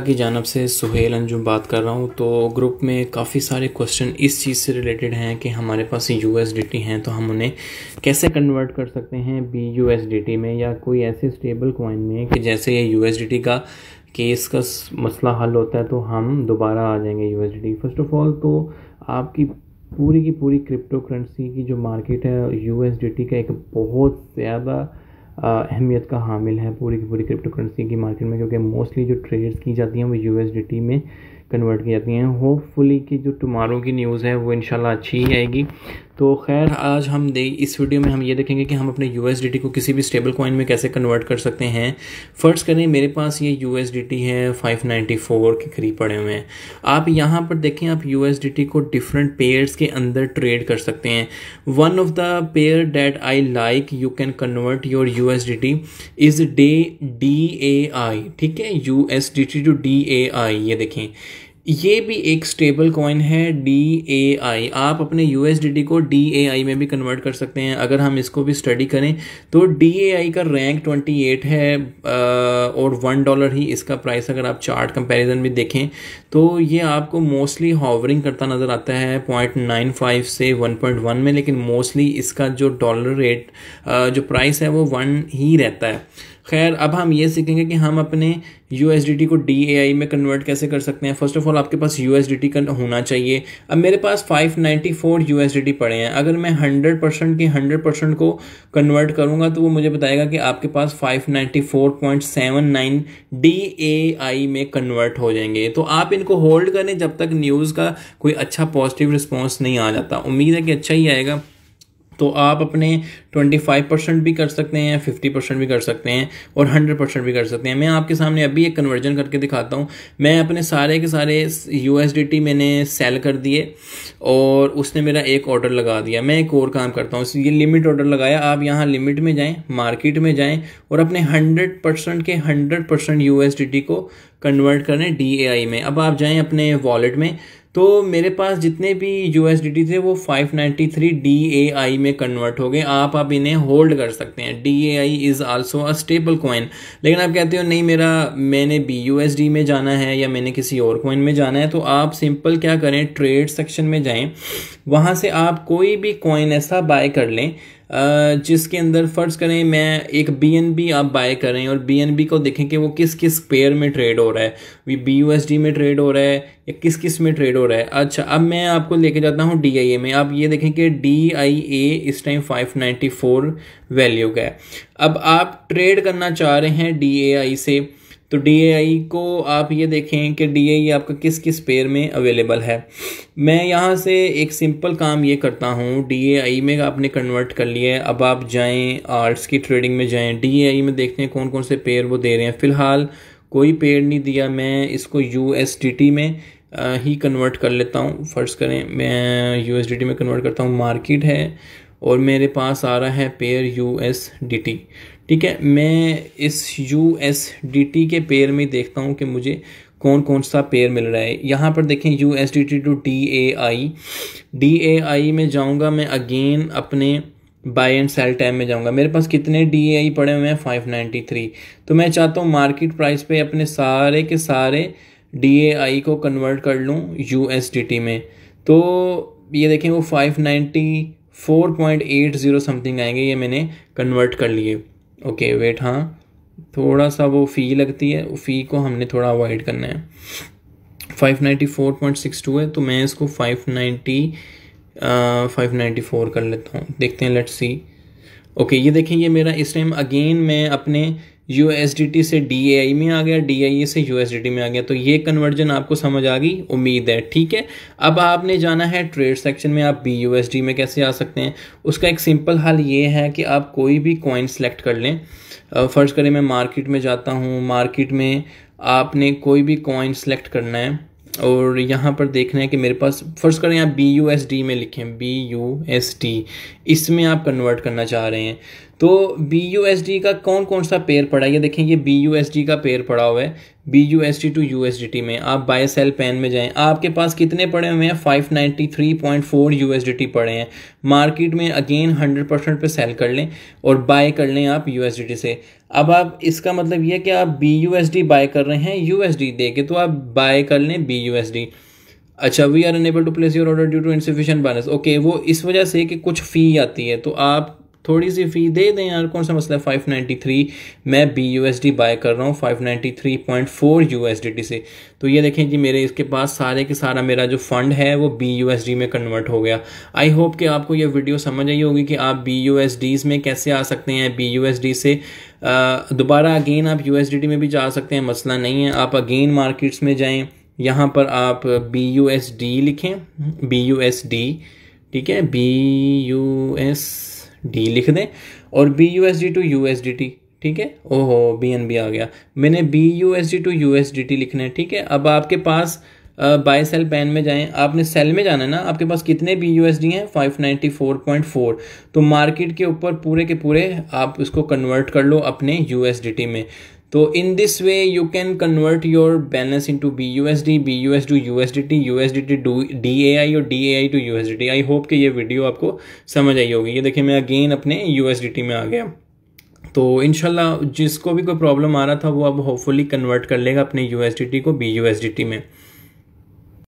की जानब से सुहेल अंजुम बात कर रहा हूँ तो ग्रुप में काफ़ी सारे क्वेश्चन इस चीज़ से रिलेटेड हैं कि हमारे पास यू एस हैं तो हम उन्हें कैसे कन्वर्ट कर सकते हैं बी यू एस में या कोई ऐसे स्टेबल कॉइन में कि जैसे ये यू एस का केस का मसला हल होता है तो हम दोबारा आ जाएंगे U S first of all तो आपकी पूरी की पूरी क्रिप्टो करेंसी की जो मार्केट है यू का एक बहुत ज़्यादा अहमियत का हामिल है पूरी की पूरी क्रिप्टो करेंसी की मार्केट में क्योंकि मोस्टली जो ट्रेड्स की जाती हैं वो यू में कन्वर्ट की जाती हैं होपफुली कि जो टुमारो की न्यूज़ है वो इनशाला अच्छी ही आएगी तो खैर आज हम दे इस वीडियो में हम ये देखेंगे कि हम अपने यू को किसी भी स्टेबल कॉइन में कैसे कन्वर्ट कर सकते हैं फ़र्स्ट करें मेरे पास ये यू है 594 के करीब पड़े हुए हैं आप यहाँ पर देखें आप यू को डिफरेंट पेयर्स के अंदर ट्रेड कर सकते हैं one of the pair that I like you can convert your U S D T is the D A I ठीक है U S D T to D A I ये देखें ये भी एक स्टेबल कॉइन है डी ए आई आप अपने यू एस डी डी को डी ए आई में भी कन्वर्ट कर सकते हैं अगर हम इसको भी स्टडी करें तो डी ए आई का रैंक ट्वेंटी एट है और वन डॉलर ही इसका प्राइस अगर आप चार्ट कंपैरिजन में देखें तो ये आपको मोस्टली हॉवरिंग करता नज़र आता है पॉइंट नाइन फाइव से वन पॉइंट वन में लेकिन मोस्टली इसका जो डॉलर रेट जो प्राइस है वो वन ही रहता है खैर अब हम ये सीखेंगे कि हम अपने यू को डी में कन्वर्ट कैसे कर सकते हैं फर्स्ट ऑफ ऑल आपके पास यू का होना चाहिए अब मेरे पास 594 नाइन्टी पड़े हैं अगर मैं 100 परसेंट के 100 परसेंट को कन्वर्ट करूँगा तो वो मुझे बताएगा कि आपके पास 594.79 आई में कन्वर्ट हो जाएंगे तो आप इनको होल्ड करें जब तक न्यूज़ का कोई अच्छा पॉजिटिव रिस्पॉन्स नहीं आ जाता उम्मीद है कि अच्छा ही आएगा तो आप अपने 25 परसेंट भी कर सकते हैं 50 परसेंट भी कर सकते हैं और 100 परसेंट भी कर सकते हैं मैं आपके सामने अभी एक कन्वर्जन करके दिखाता हूँ मैं अपने सारे के सारे यू मैंने सेल कर दिए और उसने मेरा एक ऑर्डर लगा दिया मैं एक और काम करता हूँ ये लिमिट ऑर्डर लगाया आप यहाँ लिमिट में जाएँ मार्केट में जाएँ और अपने हंड्रेड परसेंट के हंड्रेड परसेंट को कन्वर्ट करें डी में अब आप जाएँ अपने वॉलेट में तो मेरे पास जितने भी यू थे वो 593 DAI में कन्वर्ट हो गए आप अब इन्हें होल्ड कर सकते हैं D A I is also a stable coin लेकिन आप कहते हो नहीं मेरा मैंने बी यू एस डी में जाना है या मैंने किसी और कॉइन में जाना है तो आप सिंपल क्या करें ट्रेड सेक्शन में जाएं वहाँ से आप कोई भी कॉइन ऐसा बाय कर लें जिसके अंदर फ़र्ज़ करें मैं एक बी एन बी आप बाय करें और बी एन बी को देखें कि वो किस किस पेयर में ट्रेड हो रहा है बी यू एस डी में ट्रेड हो रहा है या किस किस में ट्रेड हो रहा है अच्छा अब मैं आपको लेके जाता हूँ डी आई ए में आप ये देखें कि डी आई ए इस time five ninety four value का है अब आप ट्रेड करना चाह रहे हैं डी ए आई से तो डी को आप ये देखें कि डी आपका किस किस पेयर में अवेलेबल है मैं यहाँ से एक सिंपल काम ये करता हूँ डी में आपने कन्वर्ट कर लिया है अब आप जाएँ आर्ट्स की ट्रेडिंग में जाएँ डी में देखते हैं कौन कौन से पेयर वो दे रहे हैं फ़िलहाल कोई पेयर नहीं दिया मैं इसको यू में ही कन्वर्ट कर लेता हूँ फ़र्ज़ करें मैं यू में कन्वर्ट करता हूँ मार्केट है और मेरे पास आ रहा है pair U S D T ठीक है मैं इस यू एस डी टी के पेयर में देखता हूँ कि मुझे कौन कौन सा पेयर मिल रहा है यहाँ पर देखें U S D T to D A I D A I में जाऊँगा मैं अगेन अपने बाय एंड सेल टाइम में जाऊँगा मेरे पास कितने डी ए आई पड़े हुए हैं फाइव नाइन्टी थ्री तो मैं चाहता हूँ मार्केट प्राइस पे अपने सारे के सारे डी ए आई को कन्वर्ट कर लूँ यू एस डी टी में तो ये देखें वो five ninety four point eight zero something आएंगे ये मैंने कन्वर्ट कर लिए ओके वेट हाँ थोड़ा सा वो फ़ी लगती है फ़ी को हमने थोड़ा अवॉइड करना है 594.62 है तो मैं इसको 590 594 कर लेता हूँ देखते हैं लेट्स सी ओके ये देखें ये मेरा इस टाइम अगेन मैं अपने यू से डी में आ गया डी e से यू में आ गया तो ये कन्वर्जन आपको समझ आ गई उम्मीद है ठीक है अब आपने जाना है ट्रेड सेक्शन में आप बी यू में कैसे आ सकते हैं उसका एक सिंपल हल ये है कि आप कोई भी कॉइन सेलेक्ट कर लें फ़र्ज़ करें मैं मार्केट में जाता हूँ मार्केट में आपने कोई भी कॉइन सेलेक्ट करना है और यहाँ पर देखना है कि मेरे पास फ़र्ज़ करें आप बी यू एस डी में लिखें बी यू एस डी इसमें आप कन्वर्ट करना चाह रहे हैं तो बी यू एस डी का कौन कौन सा पेयर पड़ा है ये देखें ये बी यू एस डी का पेयर पड़ा हुआ है B U S D to U S D T में आप बाय सेल पैन में जाएं आपके पास कितने पड़े हुए हैं five ninety three point four U S D T पड़े हैं मार्केट में अगेन हंड्रेड परसेंट पर सेल कर लें और बाय कर लें आप यू एस डी टी से अब आप इसका मतलब ये कि आप B U S D buy कर रहे हैं यू एस डी दे के तो आप बाय कर लें बी यू एस डी अच्छा we are unable to place your order due to insufficient balance okay वो इस वजह से कि कुछ फ़ी आती है तो आप थोड़ी सी फ़ी दे दें यार कौन सा मसला है 593 मैं B U S D buy कर रहा हूँ 593.4 यू एस डी टी से तो ये देखें जी मेरे इसके पास सारे के सारा मेरा जो फ़ंड है वो बी यू एस डी में कन्वर्ट हो गया आई होप कि आपको ये वीडियो समझ आई होगी कि आप बी यू एस डीज़ में कैसे आ सकते हैं बी यू एस डी से दोबारा अगेन आप यू एस डी टी में भी जा सकते हैं मसला नहीं है आप अगेन मार्केट्स में जाएँ यहाँ पर आप बी यू एस डी लिखें बी यू एस डी ठीक है बी यू एस डी लिख दें और B U S D to U S D T ठीक है ओहो बी एन बी आ गया मैंने B U S D to U S D T लिखना है ठीक है अब आपके पास बाय सेल पैन में जाएं आपने सेल में जाना है ना आपके पास कितने बी यू एस डी हैं फाइव फोर पॉइंट फोर तो मार्केट के ऊपर पूरे के पूरे आप इसको कन्वर्ट कर लो अपने यू एस डी टी में तो in this way you can convert your balance into B U S D B U S to U S D T U S D T to D A I और D A I to U S D T I hope कि ये video आपको समझ आई होगी ये देखिए मैं again अपने यू एस डी टी में आ गया तो इनशाला जिसको भी कोई प्रॉब्लम आ रहा था वो अब होपफुली कन्वर्ट कर लेगा अपने यू एस डी टी को B U S D T में